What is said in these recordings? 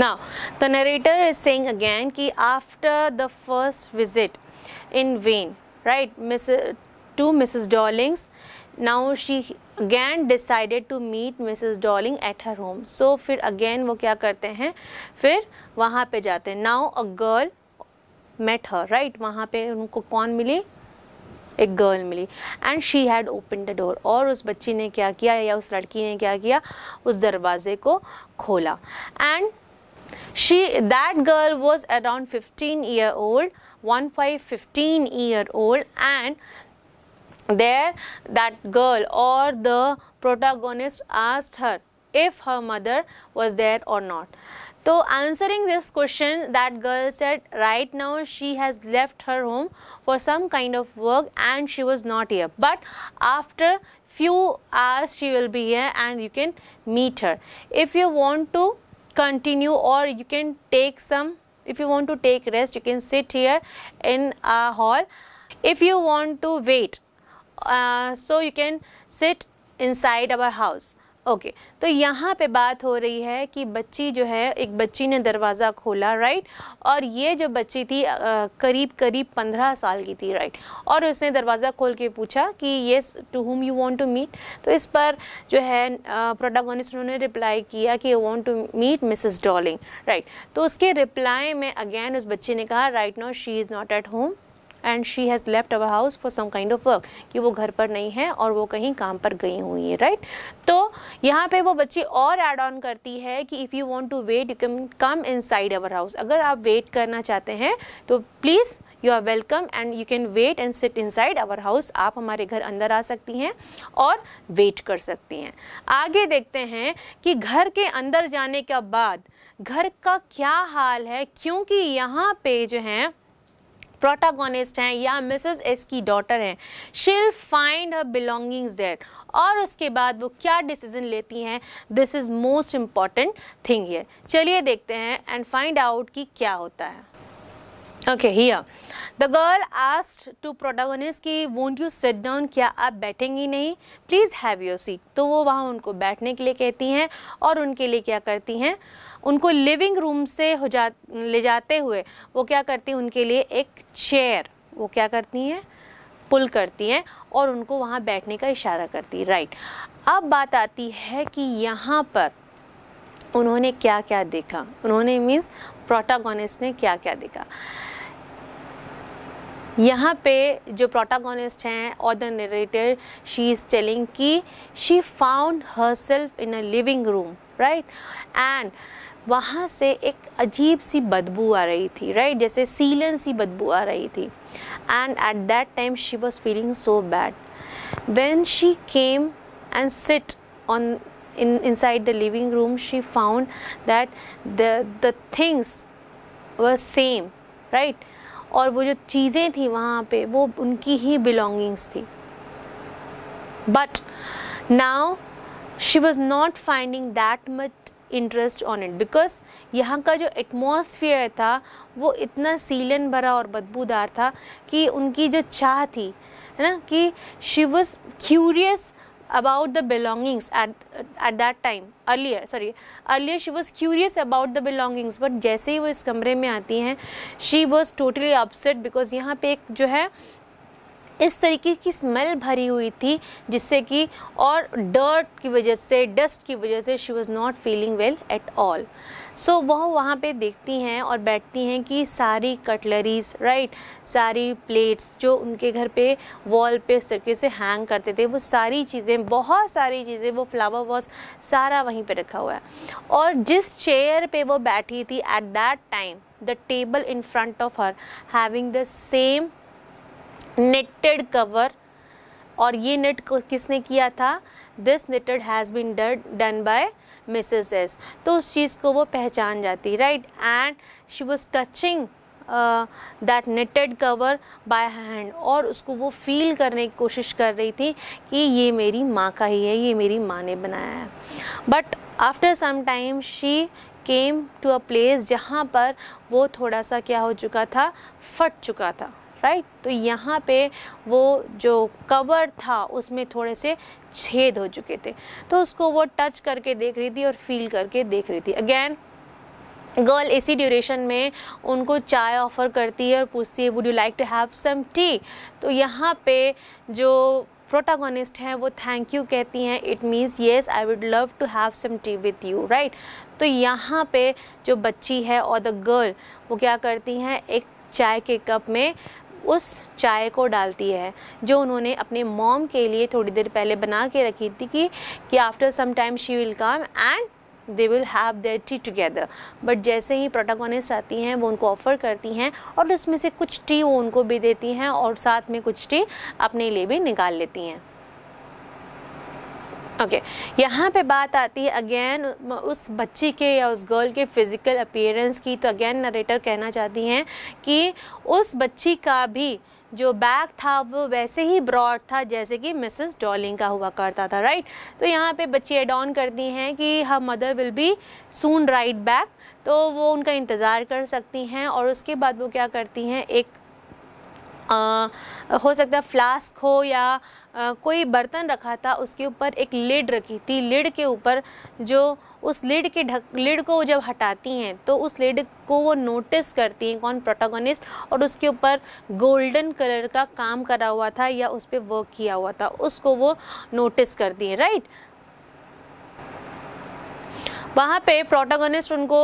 Now, the narrator is saying again कि after the first visit in vain, right, Mrs. to Mrs. Darling's, now she again decided to meet Mrs. Darling at her home. So फिर again वो क्या करते हैं फिर वहाँ पे जाते हैं Now a girl met her, right, वहाँ पे उनको कौन मिली एक गर्ल मिली and she had open the door और उस बच्ची ने क्या किया या उस लड़की ने क्या किया उस दरवाज़े को खोला and She, that girl was around 15 year old, 1 by 15 year old and there that girl or the protagonist asked her if her mother was there or not. So answering this question that girl said right now she has left her home for some kind of work and she was not here but after few hours she will be here and you can meet her. If you want to continue or you can take some if you want to take rest you can sit here in a hall if you want to wait uh, so you can sit inside our house okay okay, तो यहाँ पे बात हो रही है कि बच्ची जो है एक बच्ची ने दरवाज़ा खोला राइट और ये जो बच्ची थी आ, करीब करीब पंद्रह साल की थी राइट और उसने दरवाज़ा खोल के पूछा कि ये to whom you want to meet तो इस पर जो है प्रोटागोनिस्ट उन्होंने रिप्लाई किया कि you want to meet Mrs Dowling right तो उसके रिप्लाई में अगेन उस बच्ची ने कहा right no she is not at home and she has left our house for some kind of work कि वो घर पर नहीं है और वो कहीं काम पर गई हुई है राइट तो यहाँ पे वो बच्ची और एड ऑन करती है कि if you want to wait you can come inside our house अगर आप वेट करना चाहते हैं तो please you are welcome and you can wait and sit inside our house आप हमारे घर अंदर आ सकती हैं और वेट कर सकती हैं आगे देखते हैं कि घर के अंदर जाने के बाद घर का क्या हाल है क्योंकि यहाँ पे जो है प्रोटागोनिस्ट हैं या मिसेस एस की डॉटर हैं शिल फाइंड हर बिलोंगिंग्स देयर और उसके बाद वो क्या डिसीजन लेती हैं this is most important thing ये चलिए देखते हैं एंड फाइंड आउट कि क्या होता है okay here the girl asked to protagonist कि वोंट यू सिट डाउन क्या आप बैठेंगी नहीं प्लीज़ हैव योर सीट तो वो वहाँ उनको बैठने के लिए कहती हैं और उनके लिए क्या करती हैं उनको लिविंग रूम से हो जा ले जाते हुए वो क्या करती हैं उनके लिए एक चेयर वो क्या करती हैं पुल करती हैं और उनको वहाँ बैठने का इशारा करती है राइट अब बात आती है कि यहाँ पर उन्होंने क्या क्या देखा उन्होंने मीन्स प्रोटागोनिस्ट ने क्या क्या देखा यहाँ पे जो प्रोटागोनिस्ट हैं और the narrator she is telling कि she found herself in a living room right and वहाँ से एक अजीब सी बदबू आ रही थी राइट right? जैसे सीलन सी बदबू आ रही थी and at that time she was feeling so bad when she came and sit on inside the living room she found that the the things were same right और वो जो चीज़ें थी वहाँ पे वो उनकी ही बिलोंगिंग्स थी but now she was not finding that much interest on it because यहाँ का जो एटमॉस्फेयर था वो इतना सीलन भरा और बदबूदार था कि उनकी जो चाह थी है ना कि she was curious about the belongings at at that time earlier sorry earlier she was curious about the belongings but जैसे ही वो इस कमरे में आती हैं she was totally upset because यहाँ पे एक जो है इस तरीके की स्मेल भरी हुई थी जिससे कि और डर्ट की वजह से डस्ट की वजह से she was not feeling well at all so वह वहाँ पे देखती हैं और बैठती हैं कि सारी कटलरीज राइट सारी प्लेट्स जो उनके घर पे वॉल पे इस तरीके से हैंग करते थे वो सारी चीज़ें बहुत सारी चीज़ें वो फ्लावर वॉस सारा वहीं पे रखा हुआ है और जिस चेयर पे वो बैठी थी at that time the table in front of her having the same knitted cover और ये नेट किसने किया था this knitted has been done by Mrs S तो उस चीज़ को वो पहचान जाती right and she was touching that knitted cover by hand और उसको वो फील करने की कोशिश कर रही थी कि ये मेरी माँ का ही है ये मेरी माँ ने बनाया है but after some time she came to a place जहाँ पर वो थोड़ा सा क्या हो चुका था फट चुका था राइट तो यहाँ पे वो जो कवर था उसमें थोड़े से छेद हो चुके थे तो उसको वो टच करके देख रही थी और फील करके देख रही थी अगेन गर्ल इसी ड्यूरेशन में उनको चाय ऑफ़र करती है और पूछती है would you like to have some tea तो यहाँ पे जो प्रोटागोनिस्ट हैं वो थैंक यू कहती हैं it means yes I would love to have some tea with you right तो यहाँ पे जो बच्ची है और द गर्ल वो क्या करती हैं एक चाय के कप में उस चाय को डालती है जो उन्होंने अपने मॉम के लिए थोड़ी देर पहले बना के रखी थी कि कि after some time she will come and they will have their tea together but जैसे ही प्रोटागोनिस्ट आती हैं वो उनको ऑफ़र करती हैं और उसमें से कुछ टी वो उनको भी देती हैं और साथ में कुछ टी अपने लिए भी निकाल लेती हैं ओके okay. यहाँ पे बात आती है अगेन उस बच्ची के या उस गर्ल के फिज़िकल अपीयरेंस की तो अगेन नरेटर कहना चाहती हैं कि उस बच्ची का भी जो बैग था वो वैसे ही ब्रॉड था जैसे कि मिसेस डॉलिंग का हुआ करता था राइट तो यहाँ पे बच्ची एड ऑन करती हैं कि her mother will be soon right back तो वो उनका इंतज़ार कर सकती हैं और उसके बाद वो क्या करती हैं एक हो सकता है फ्लास्क हो या आ, कोई बर्तन रखा था उसके ऊपर एक लिड रखी थी लिड के ऊपर जो उस लिड के ढक लिड को जब हटाती हैं तो उस लिड को वो नोटिस करती हैं कौन प्रोटागोनिस्ट और उसके ऊपर गोल्डन कलर का काम करा हुआ था या उस पर वर्क किया हुआ था उसको वो नोटिस करती हैं राइट वहाँ पे प्रोटागोनिस्ट उनको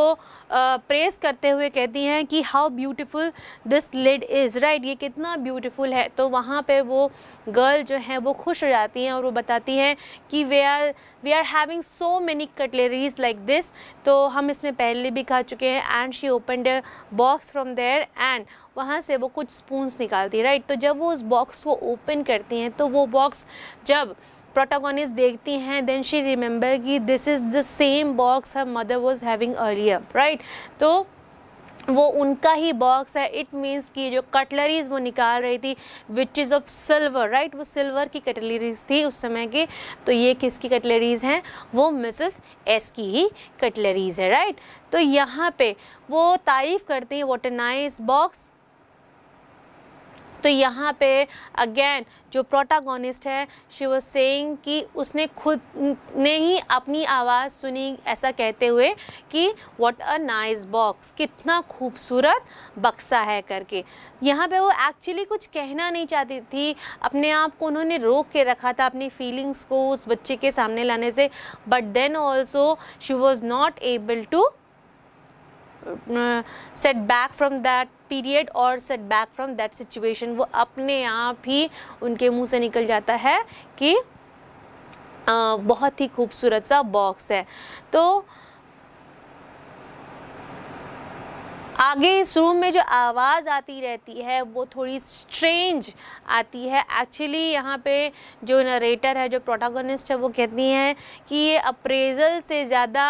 प्रेस करते हुए कहती हैं कि how beautiful this lid is right ये कितना ब्यूटीफुल है तो वहाँ पे वो गर्ल जो है वो खुश हो जाती हैं और वो बताती हैं कि वे are we are having so many cutleries like this तो हम इसमें पहले भी खा चुके हैं and she open the box from there and वहाँ से वो कुछ स्पून्स निकालती है राइट तो जब वो उस बॉक्स को ओपन करती हैं तो वो बॉक्स जब प्रोटागोनिस्ट देखती हैं देन शी रिमेंबर कि this is the same box her mother was having earlier right तो वो उनका ही बॉक्स है इट मीन्स कि जो कटलरीज वो निकाल रही थी which is of silver right वो सिल्वर की कटलरीज थी उस समय की तो ये किसकी कटलरीज हैं वो मिसेस एस की ही कटलरीज है राइट तो यहाँ पे वो तारीफ़ करते हैं वॉट ए नाइस बॉक्स तो यहाँ पे अगेन जो प्रोटागोनिस्ट है शिव सेंग कि उसने खुद ने ही अपनी आवाज़ सुनी ऐसा कहते हुए कि व्हाट अ नाइस बॉक्स कितना खूबसूरत बक्सा है करके यहाँ पे वो एक्चुअली कुछ कहना नहीं चाहती थी अपने आप को उन्होंने रोक के रखा था अपनी फीलिंग्स को उस बच्चे के सामने लाने से but then also she was not able to set back from that period और set back from that situation वो अपने आप ही उनके मुंह से निकल जाता है कि बहुत ही खूबसूरत सा बॉक्स है तो आगे इस रूम में जो आवाज़ आती रहती है वो थोड़ी स्ट्रेंज आती है एक्चुअली यहाँ पे जो नरेटर है जो प्रोटागोनिस्ट है वो कहती हैं कि ये अप्रेजल से ज़्यादा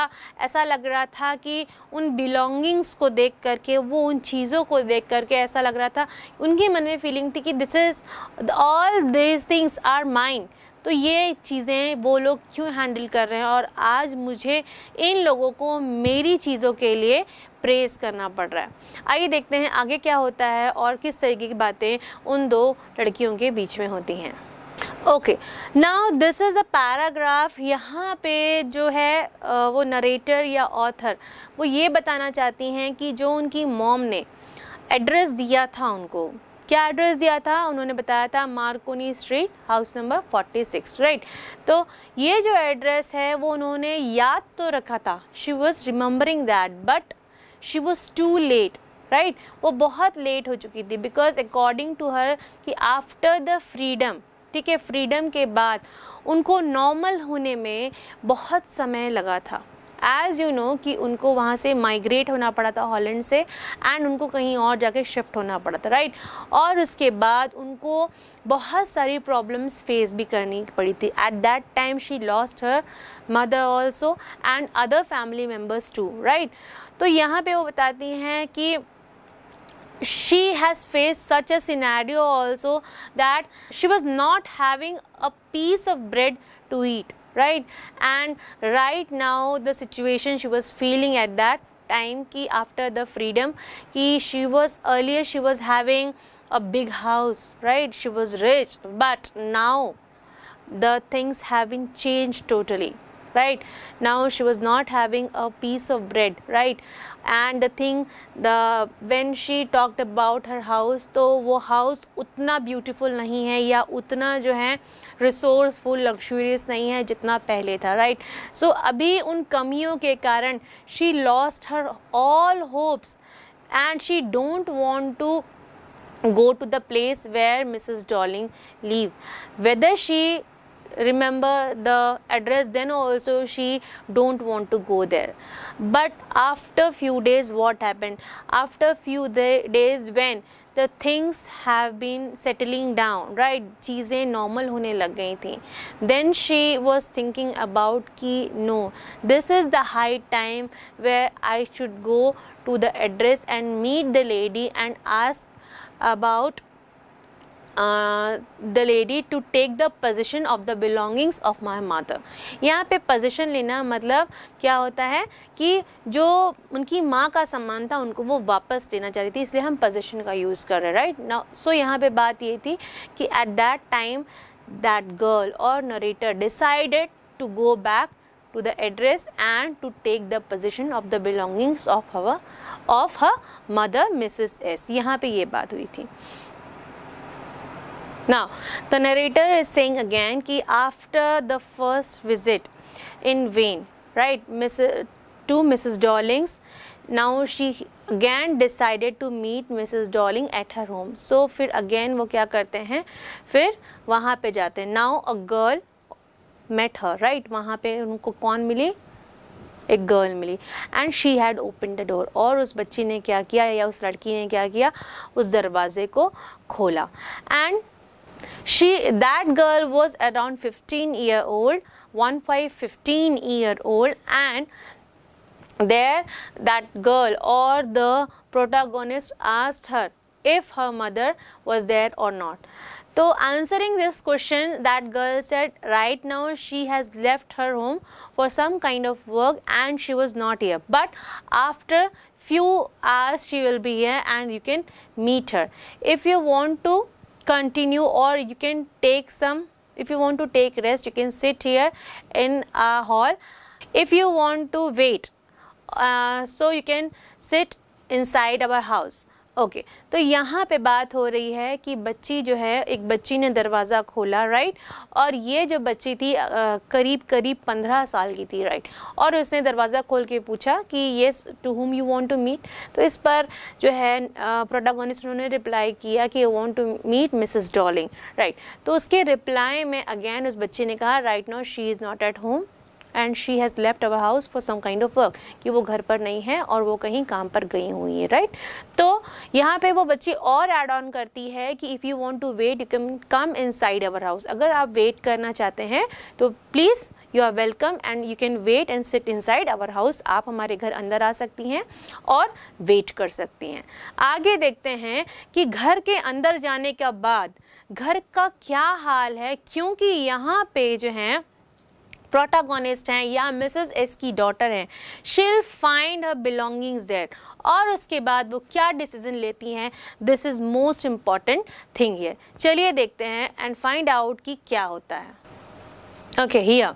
ऐसा लग रहा था कि उन बिलोंगिंग्स को देख करके वो उन चीज़ों को देख करके ऐसा लग रहा था उनके मन में फीलिंग थी कि this is all this things are mind तो ये चीज़ें वो लोग क्यों हैंडल कर रहे हैं और आज मुझे इन लोगों को मेरी चीज़ों के लिए प्रेस करना पड़ रहा है आइए देखते हैं आगे क्या होता है और किस तरीके की बातें उन दो लड़कियों के बीच में होती हैं okay now this is a paragraph यहाँ पे जो है वो नरेटर या ऑथर वो ये बताना चाहती हैं कि जो उनकी मॉम ने एड्रेस दिया था उनको क्या एड्रेस दिया था उन्होंने बताया था Marconi street house number 46 right तो ये जो एड्रेस है वो उन्होंने याद तो रखा था she was remembering that but she was too late right वो बहुत लेट हो चुकी थी बिकॉज अकॉर्डिंग टू हर कि आफ्टर द फ्रीडम ठीक है फ्रीडम के बाद उनको नॉर्मल होने में बहुत समय लगा था एज़ यू नो कि उनको वहाँ से माइग्रेट होना पड़ा था हॉलैंड से एंड उनको कहीं और जाके शिफ्ट होना पड़ा था राइट और उसके बाद उनको बहुत सारी प्रॉब्लम्स फेस भी करनी पड़ी थी at that time she lost her mother also and other family members too right तो यहाँ पे वो बताती हैं कि she has faced such a scenario also that she was not having a piece of bread to eat right and right now the situation she was feeling at that time ki after the freedom ki she was earlier she was having a big house right she was rich but now the things have been changed totally right now she was not having a piece of bread right and the thing the when she talked about her house तो वो house उतना beautiful नहीं है या उतना जो है resourceful luxurious नहीं है जितना पहले था राइट right? सो so, अभी उन कमियों के कारण she lost her all hopes and she don't want to go to the place where Mrs Dorling leave whether she remember the address then also she don't want to go there but after few days what happened after few day, days when the things have been settling down right चीज़ें normal होने लग गई थी then she was thinking about कि no this is the high time where I should go to the address and meet the lady and ask about the lady to take the position of the belongings of my mother यहाँ पे position लेना मतलब क्या होता है कि जो उनकी माँ का सम्मान था उनको वो वापस देना चाह रही थी इसलिए हम पोजिशन का यूज़ कर रहे हैं राइट ना सो यहाँ पे बात ये थी कि at that time that girl और narrator decided to go back to the address and to take the position of the belongings of her of her mother Mrs S यहाँ पे ये बात हुई थी now the narrator is saying again ki after the first visit in vain right miss to mrs darling's now she again decided to meet mrs darling at her home so फिर again वो क्या करते हैं फिर वहाँ पे जाते हैं now a girl met her right वहाँ पे उनको कौन मिली एक गर्ल मिली and she had open the door और उस बच्ची ने क्या किया या उस लड़की ने क्या किया उस दरवाज़े को खोला and she that girl was around 15 year old 1 by 15 year old and there that girl or the protagonist asked her if her mother was there or not so answering this question that girl said right now she has left her home for some kind of work and she was not here but after few hours she will be here and you can meet her if you want to continue or you can take some if you want to take rest you can sit here in a hall if you want to wait uh, so you can sit inside our house okay okay, तो यहाँ पे बात हो रही है कि बच्ची जो है एक बच्ची ने दरवाज़ा खोला राइट और ये जो बच्ची थी आ, करीब करीब पंद्रह साल की थी राइट और उसने दरवाज़ा खोल के पूछा कि ये to whom you want to meet तो इस पर जो है प्रोटागोनिस्ट उन्होंने रिप्लाई किया कि you want to meet Mrs Dowling right तो उसके रिप्लाई में अगेन उस बच्ची ने कहा right no she is not at home and she has left our house for some kind of work कि वो घर पर नहीं है और वो कहीं काम पर गई हुई है राइट तो यहाँ पे वो बच्ची और एड ऑन करती है कि if you want to wait you can come inside our house अगर आप वेट करना चाहते हैं तो please you are welcome and you can wait and sit side our house आप हमारे घर अंदर आ सकती हैं और वेट कर सकती हैं आगे देखते हैं कि घर के अंदर जाने के बाद घर का क्या हाल है क्योंकि यहाँ पे जो है प्रोटागोनिस्ट हैं या मिसेस एस की डॉटर हैं शिल फाइंड हर बिलोंगिंग्स देयर और उसके बाद वो क्या डिसीजन लेती हैं this is most important thing ये चलिए देखते हैं एंड फाइंड आउट कि क्या होता है okay here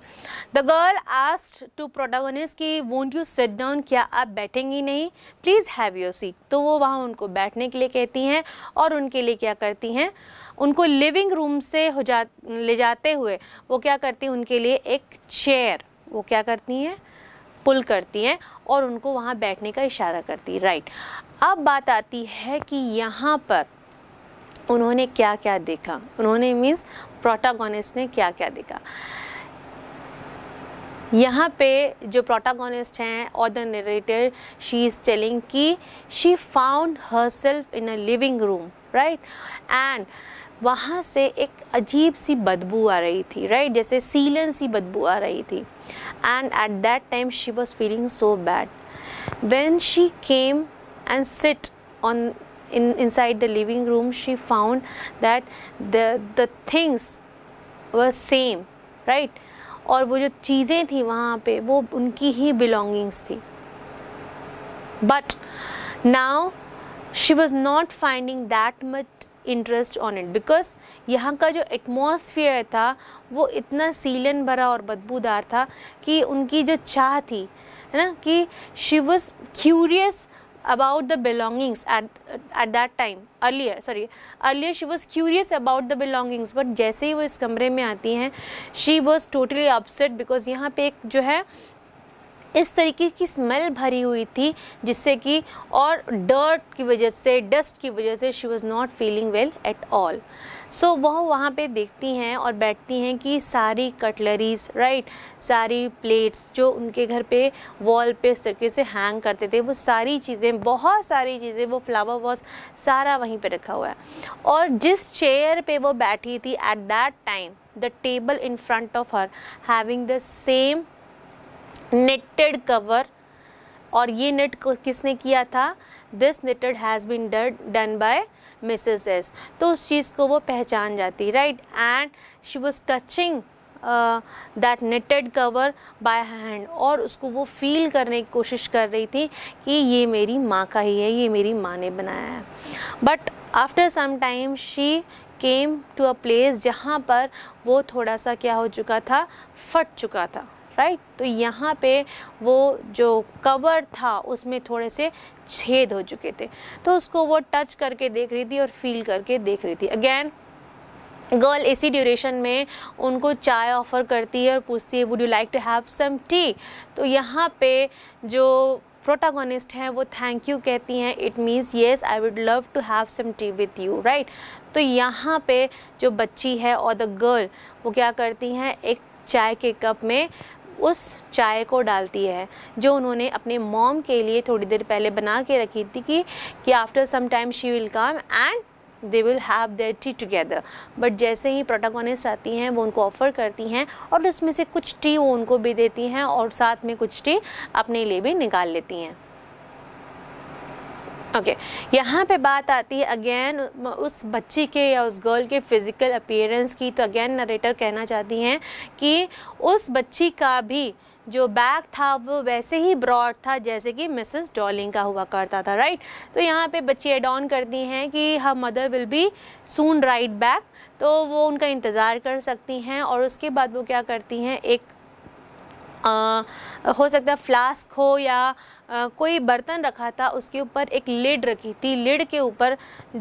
the girl asked to protagonist कि वोंट यू sit डाउन क्या आप बैठेंगी नहीं प्लीज़ हैव योर सीट तो वो वहाँ उनको बैठने के लिए कहती हैं और उनके लिए क्या करती हैं उनको लिविंग रूम से हो जा ले जाते हुए वो क्या करती हैं उनके लिए एक चेयर वो क्या करती हैं पुल करती हैं और उनको वहाँ बैठने का इशारा करती है राइट अब बात आती है कि यहाँ पर उन्होंने क्या क्या देखा उन्होंने मीन्स प्रोटागोनिस्ट ने क्या क्या देखा यहाँ पे जो प्रोटागोनिस्ट हैं और the narrator she is telling कि she found herself in a living room right and वहाँ से एक अजीब सी बदबू आ रही थी राइट right? जैसे सीलन सी बदबू आ रही थी and at that time she was feeling so bad when she came and sit on in inside the living room she found that the things were same और वो जो चीज़ें थी वहाँ पे वो उनकी ही बिलोंगिंग्स थी but now she was not finding that much interest on it because यहाँ का जो एटमोसफियर था वो इतना सीलन भरा और बदबूदार था कि उनकी जो चाह थी है ना कि she was curious about the belongings at at that time earlier sorry earlier she was curious about the belongings but जैसे ही वो इस कमरे में आती हैं she was totally upset because यहाँ पे एक जो है इस तरीके की स्मेल भरी हुई थी जिससे कि और डर्ट की वजह से डस्ट की वजह से she was not feeling well at all so so, वह वहाँ पे देखती हैं और बैठती हैं कि सारी कटलरीज राइट सारी प्लेट्स जो उनके घर पे वॉल पे इस तरीके से हैंग करते थे वो सारी चीज़ें बहुत सारी चीज़ें वो फ्लावर वॉस सारा वहीं पे रखा हुआ है और जिस चेयर पे वो बैठी थी at that time the table in front of her having the same knitted cover और ये नेट किसने किया था this knitted has been done by Mrs S तो उस चीज़ को वो पहचान जाती right and she was touching that knitted cover by hand और उसको वो फील करने की कोशिश कर रही थी कि ये मेरी माँ का ही है ये मेरी माँ ने बनाया है but after some time she came to a place जहाँ पर वो थोड़ा सा क्या हो चुका था फट चुका था राइट तो यहाँ पे वो जो कवर था उसमें थोड़े से छेद हो चुके थे तो उसको वो टच करके देख रही थी और फील करके देख रही थी अगेन गर्ल इसी ड्यूरेशन में उनको चाय ऑफ़र करती है और पूछती है would you like to have some tea तो यहाँ पे जो प्रोटागोनिस्ट हैं वो थैंक यू कहती हैं it means yes I would love to have some tea with you right तो यहाँ पे जो बच्ची है और द गर्ल वो क्या करती हैं एक चाय के कप में उस चाय को डालती है जो उन्होंने अपने मॉम के लिए थोड़ी देर पहले बना के रखी थी कि कि after some time she will come and they will have their tea together but जैसे ही प्रोटोकॉनिस्ट आती हैं वो उनको ऑफ़र करती हैं और उसमें से कुछ टी वो उनको भी देती हैं और साथ में कुछ टी अपने लिए भी निकाल लेती हैं ओके okay. यहाँ पे बात आती है अगेन उस बच्ची के या उस गर्ल के फिज़िकल अपीयरेंस की तो अगेन नरेटर कहना चाहती हैं कि उस बच्ची का भी जो बैग था वो वैसे ही ब्रॉड था जैसे कि मिसेस डॉलिंग का हुआ करता था राइट तो यहाँ पे बच्ची एड ऑन करती हैं कि her mother will be soon right back तो वो उनका इंतज़ार कर सकती हैं और उसके बाद वो क्या करती हैं एक हो सकता है फ्लास्क हो या आ, कोई बर्तन रखा था उसके ऊपर एक लिड रखी थी लिड के ऊपर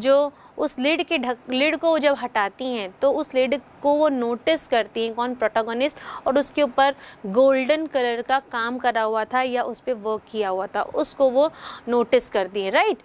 जो उस लिड के ढक लिड को जब हटाती हैं तो उस लिड को वो नोटिस करती हैं कौन प्रोटागोनिस्ट और उसके ऊपर गोल्डन कलर का काम करा हुआ था या उस पर वर्क किया हुआ था उसको वो नोटिस करती हैं राइट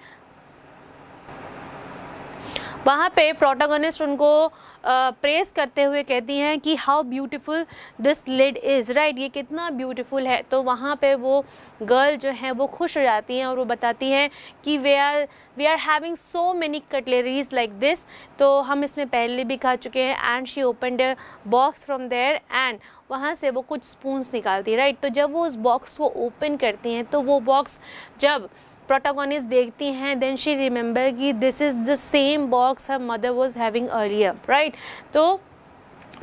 वहाँ पे प्रोटागोनिस्ट उनको प्रेस करते हुए कहती हैं कि how beautiful this lid is right ये कितना ब्यूटीफुल है तो वहाँ पे वो गर्ल जो है वो खुश हो जाती हैं और वो बताती हैं कि वे are we are having so many cutleries like this तो हम इसमें पहले भी खा चुके हैं and she open box from there and वहाँ से वो कुछ स्पून्स निकालती है राइट तो जब वो उस बॉक्स को ओपन करती हैं तो वो बॉक्स जब प्रोटागोनिस्ट देखती हैं देन शी रिमेंबर कि this is the same box her mother was having earlier right तो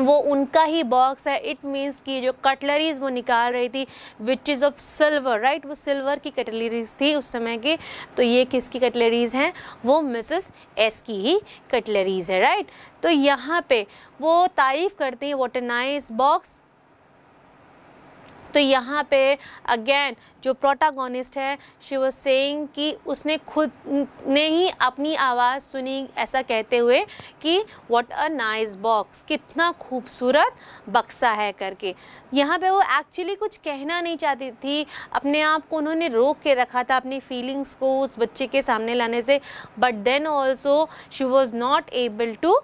वो उनका ही बॉक्स है इट मीन्स कि जो कटलरीज वो निकाल रही थी which is of silver right वो सिल्वर की कटलरीज थी उस समय की तो ये किसकी कटलरीज हैं वो मिसेस एस की ही कटलरीज है राइट तो यहाँ पे वो तारीफ़ करती हैं वॉट ए नाइस बॉक्स तो यहाँ पे अगेन जो प्रोटागोनिस्ट है शी वॉज सेइंग कि उसने खुद ने ही अपनी आवाज़ सुनी ऐसा कहते हुए कि व्हाट अ नाइस बॉक्स कितना खूबसूरत बक्सा है करके यहाँ पे वो एक्चुअली कुछ कहना नहीं चाहती थी अपने आप को उन्होंने रोक के रखा था अपनी फीलिंग्स को उस बच्चे के सामने लाने से but then also she was not able to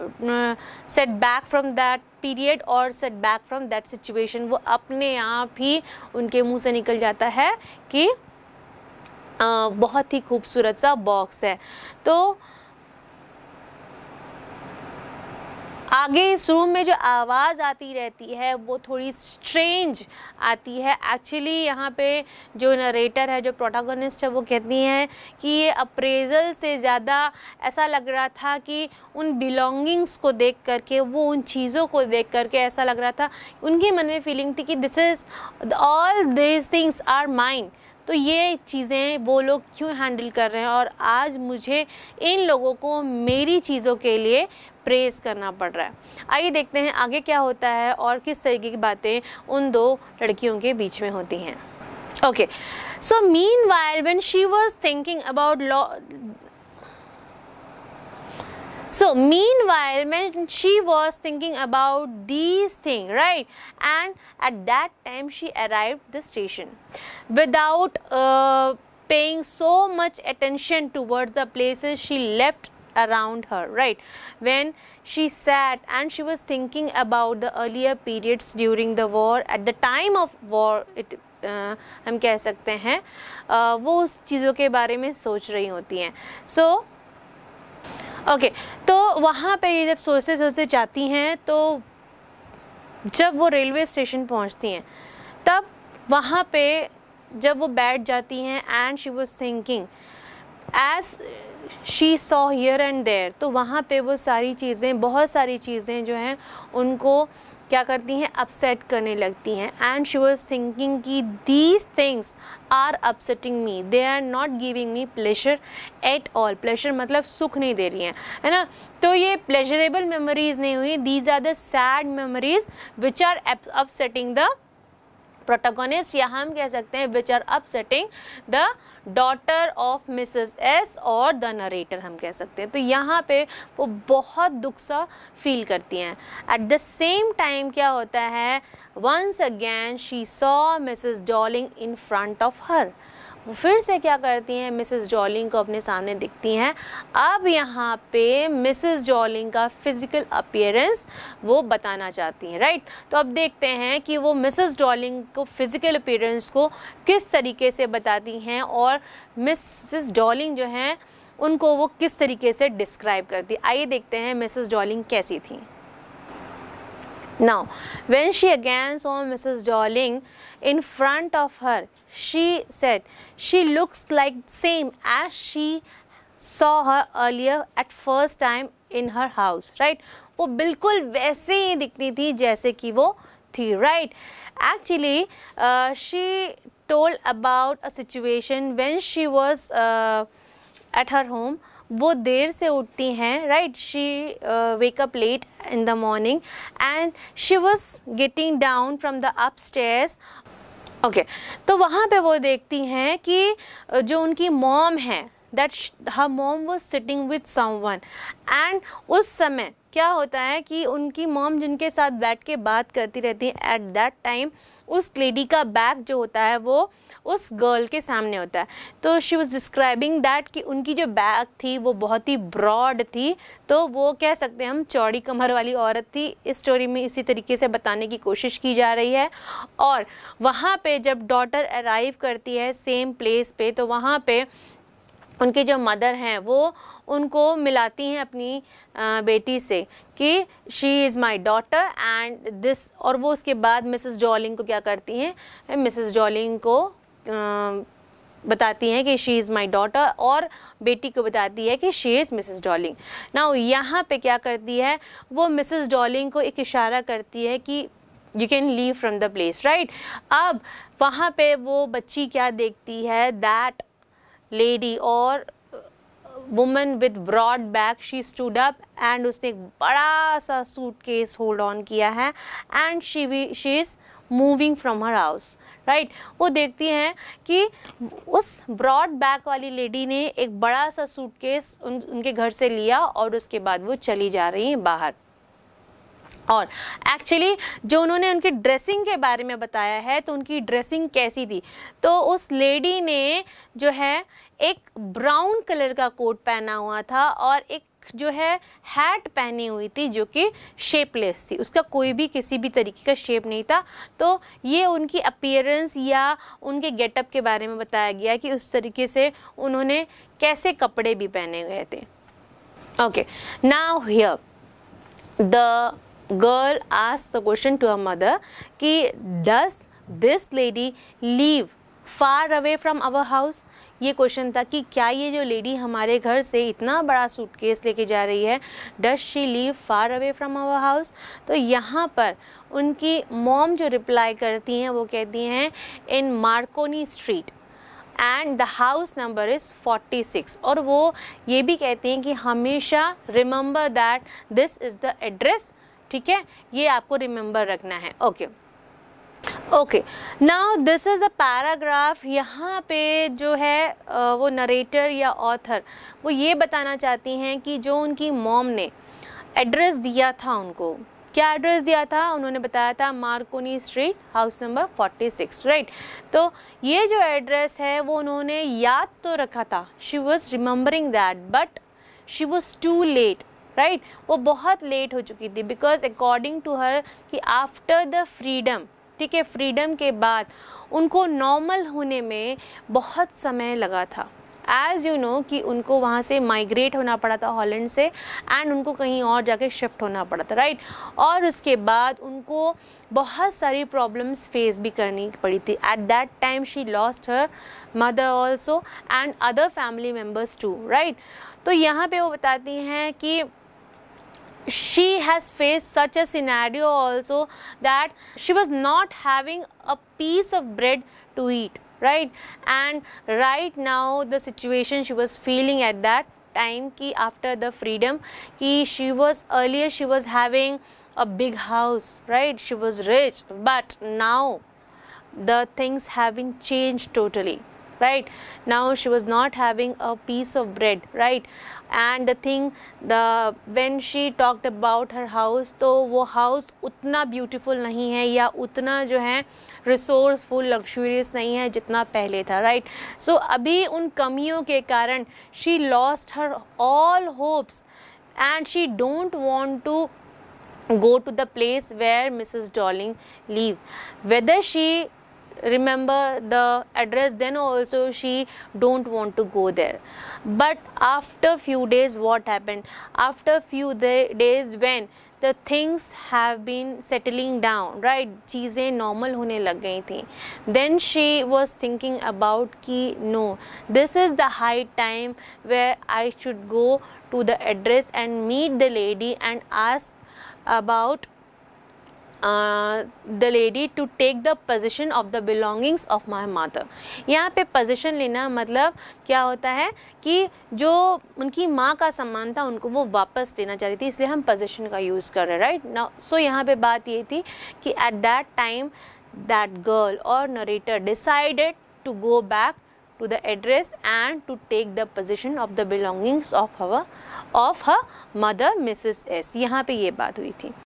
set back from that period और set back from that situation वो अपने आप ही उनके मुंह से निकल जाता है कि बहुत ही खूबसूरत सा बॉक्स है तो आगे इस रूम में जो आवाज़ आती रहती है वो थोड़ी स्ट्रेंज आती है एक्चुअली यहाँ पे जो नरेटर है जो प्रोटागोनिस्ट है वो कहती हैं कि ये अप्रेजल से ज़्यादा ऐसा लग रहा था कि उन बिलोंगिंग्स को देख करके वो उन चीज़ों को देख करके ऐसा लग रहा था उनके मन में फीलिंग थी कि this is all this things are mind तो ये चीज़ें वो लोग क्यों हैंडल कर रहे हैं और आज मुझे इन लोगों को मेरी चीज़ों के लिए प्रेस करना पड़ रहा है आइए देखते हैं आगे क्या होता है और किस तरीके की बातें उन दो लड़कियों के बीच में होती हैं okay mean so when she was thinking about law So meanwhile, when she was thinking about these thing right? And at that time, she arrived the station without uh, paying so much attention towards the places she left around her right when she sat and she was thinking about the earlier periods during the war at the time of war it uh, हम कह सकते हैं uh, वो उस चीज़ों के बारे में सोच रही होती हैं सो so, ओके okay, तो वहाँ पे ये जब सोचते सोचते जाती हैं तो जब वो रेलवे स्टेशन पहुँचती हैं तब वहाँ पे जब वो बैठ जाती हैं and she was thinking as she saw here and there तो वहाँ पे वो सारी चीज़ें बहुत सारी चीज़ें जो हैं उनको क्या करती हैं अपसेट करने लगती हैं एंड शी वॉज थिंकिंग कि these things are upsetting me they are not giving me pleasure at all pleasure मतलब सुख नहीं दे रही हैं है ना तो ये प्लेजरेबल मेमोरीज नहीं हुई these are the sad memories which are upsetting the protagonist या हम कह सकते हैं which are upsetting the daughter of Mrs S और द नरेटर हम कह सकते हैं तो यहाँ पे वो बहुत दुख सा फील करती हैं एट द सेम टाइम क्या होता है once again she saw Mrs Dorling in front of her वो फिर से क्या करती हैं मिसेस जॉलिंग को अपने सामने दिखती हैं अब यहाँ पे मिसेस जॉलिंग का फिजिकल अपियरेंस वो बताना चाहती हैं राइट तो अब देखते हैं कि वो मिसेस जॉलिंग को फिजिकल अपियरेंस को किस तरीके से बताती हैं और मिसेस जॉलिंग जो हैं उनको वो किस तरीके से डिस्क्राइब करती आइए देखते हैं मिसेस जॉलिंग कैसी थी नाउ वेन शी अगेंस ऑन Mrs Dorling in front of her she said she looks like same as she saw her earlier at first time in her house right वो बिल्कुल वैसे ही दिखती थी जैसे कि वो थी right actually uh, she told about a situation when she was uh, at her home वो देर से उठती हैं She uh, wake up late in the morning and she was getting down from the upstairs. Okay तो वहाँ पे वो देखती हैं कि जो उनकी मॉम है that her mom was sitting with someone एंड उस समय क्या होता है कि उनकी मॉम जिनके साथ बैठ के बात करती रहती है एट दैट टाइम उस लेडी का बैग जो होता है वो उस गर्ल के सामने होता है तो शी वॉज डिस्क्राइबिंग दैट कि उनकी जो बैग थी वो बहुत ही ब्रॉड थी तो वो कह सकते हैं हम चौड़ी कमर वाली औरत थी इस स्टोरी में इसी तरीके से बताने की कोशिश की जा रही है और वहाँ पे जब डॉटर अराइव करती है सेम प्लेस पे तो वहाँ पे उनकी जो मदर हैं वो उनको मिलाती हैं अपनी बेटी से कि she is my daughter and this और वो उसके बाद मिसेस जॉलिंग को क्या करती हैं मिसेस जॉलिंग को बताती हैं कि शी इज़ माई डॉटर और बेटी को बताती है कि शी इज़ मिसेस डॉलिंग ना यहाँ पे क्या करती है वो मिसेस डॉलिंग को एक इशारा करती है कि you can leave from the place right अब वहाँ पे वो बच्ची क्या देखती है दैट लेडी और women with broad back she stood up and उसने एक बड़ा सा सूट केस होल्ड ऑन किया है and she we she is moving from her house right वो देखती हैं कि उस ब्रॉड बैक वाली लेडी ने एक बड़ा सा केस उन, उनके घर से लिया और उसके बाद वो चली जा रही हैं बाहर और एक्चुअली जो उन्होंने उनकी ड्रेसिंग के बारे में बताया है तो उनकी ड्रेसिंग कैसी थी तो उस लेडी ने जो है एक ब्राउन कलर का कोट पहना हुआ था और एक जो है हैट पहनी हुई थी जो कि शेपलेस थी उसका कोई भी किसी भी तरीके का शेप नहीं था तो ये उनकी अपियरेंस या उनके गेटअप के बारे में बताया गया कि उस तरीके से उन्होंने कैसे कपड़े भी पहने गए थे okay now here the girl ask the question to a mother कि does this lady leave far away from our house ये क्वेश्चन था कि क्या ये जो लेडी हमारे घर से इतना बड़ा सूटकेस लेके जा रही है does she leave far away from our house तो यहाँ पर उनकी मॉम जो रिप्लाई करती हैं वो कहती हैं in Marconi street and the house number is 46 और वो ये भी कहती हैं कि हमेशा remember that this is the address ठीक है ये आपको रिमेंबर रखना है okay okay. Okay now this is a paragraph यहाँ पे जो है वो नरेटर या ऑथर वो ये बताना चाहती हैं कि जो उनकी मॉम ने एड्रेस दिया था उनको क्या एड्रेस दिया था उन्होंने बताया था Marconi street house number 46 right तो ये जो एड्रेस है वो उन्होंने याद तो रखा था she was remembering that but she was too late right वो बहुत लेट हो चुकी थी बिकॉज अकॉर्डिंग टू हर कि आफ्टर द फ्रीडम ठीक है फ्रीडम के बाद उनको नॉर्मल होने में बहुत समय लगा था एज़ यू नो कि उनको वहाँ से माइग्रेट होना पड़ा था हॉलैंड से एंड उनको कहीं और जाके शिफ्ट होना पड़ा था राइट right? और उसके बाद उनको बहुत सारी प्रॉब्लम्स फेस भी करनी पड़ी थी at that time she lost her mother also and other family members too right तो यहाँ पे वो बताती हैं कि she has faced such a scenario also that she was not having a piece of bread to eat right and right now the situation she was feeling at that time ki after the freedom ki she was earlier she was having a big house right she was rich but now the things have been changed totally right now she was not having a piece of bread right and the thing the when she talked about her house तो वो house उतना beautiful नहीं है या उतना जो है resourceful luxurious नहीं है जितना पहले था राइट right? सो so, अभी उन कमियों के कारण she lost her all hopes and she don't want to go to the place where mrs dolling live whether she remember the address then also she don't want to go there but after few days what happened after few day, days when the things have been settling down right चीज़ें normal होने लग गई थी then she was thinking about कि no this is the high time where I should go to the address and meet the lady and ask about the lady to take the position of the belongings of my माता यहाँ पे position लेना मतलब क्या होता है कि जो उनकी माँ का सम्मान था उनको वो वापस देना चाहती थी इसलिए हम पोजिशन का यूज़ कर रहे हैं राइट ना सो यहाँ पे बात ये थी कि at that time that girl और narrator decided to go back to the address and to take the position of the belongings of her of her mother Mrs S यहाँ पे ये बात हुई थी